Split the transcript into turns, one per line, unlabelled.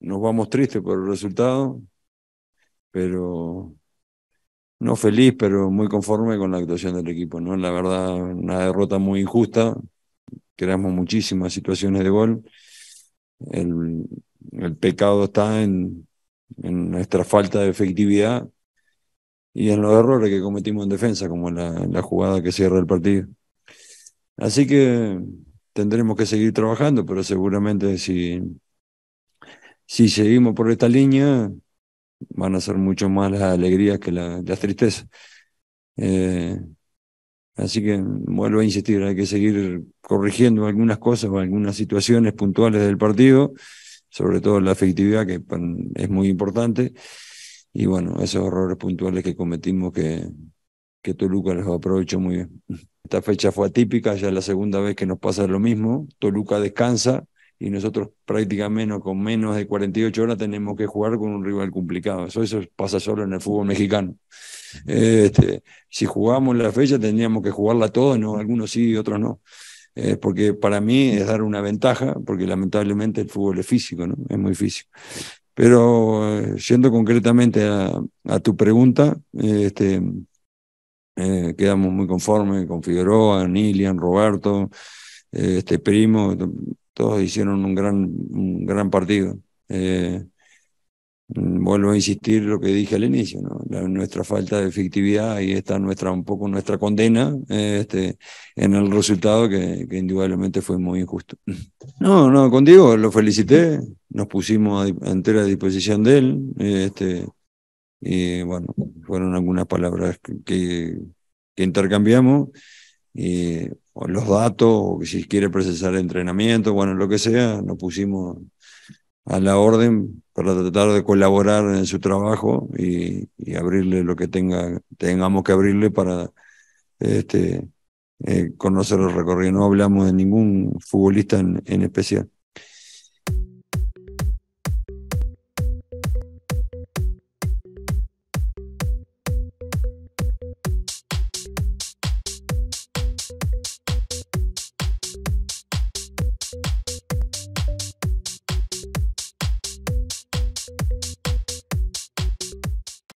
nos vamos tristes por el resultado, pero no feliz, pero muy conforme con la actuación del equipo. ¿no? La verdad, una derrota muy injusta, creamos muchísimas situaciones de gol. El, pecado está en, en nuestra falta de efectividad y en los errores que cometimos en defensa, como la, la jugada que cierra el partido. Así que tendremos que seguir trabajando, pero seguramente si si seguimos por esta línea, van a ser mucho más las alegrías que la, las tristezas. Eh, así que vuelvo a insistir, hay que seguir corrigiendo algunas cosas o algunas situaciones puntuales del partido, sobre todo la efectividad, que es muy importante. Y bueno, esos errores puntuales que cometimos que, que Toluca los aprovechó muy bien. Esta fecha fue atípica, ya es la segunda vez que nos pasa lo mismo. Toluca descansa, y nosotros prácticamente con menos de 48 horas tenemos que jugar con un rival complicado. Eso, eso pasa solo en el fútbol mexicano. Este, si jugamos la fecha tendríamos que jugarla todos, ¿no? algunos sí, y otros no. Eh, porque para mí es dar una ventaja, porque lamentablemente el fútbol es físico, ¿no? es muy físico. Pero eh, yendo concretamente a, tu pregunta, este, eh, quedamos muy conformes con Figueroa, Nilian, Roberto, este primo, todos hicieron un gran, un gran partido. Eh, mm, vuelvo a insistir lo que dije al inicio, ¿no? nuestra falta de efectividad y está nuestra, un poco nuestra condena este, en el resultado que, indudablemente fue muy injusto. No, no, contigo lo felicité, nos pusimos a, entera disposición de él, este, y bueno, fueron algunas palabras que, que intercambiamos. Y los datos, o si quiere procesar entrenamiento, bueno, lo que sea, nos pusimos a la orden para tratar de colaborar en su trabajo y, abrirle lo que tenga, tengamos que abrirle para este, eh, conocer el recorrido. No hablamos de ningún futbolista en, en especial.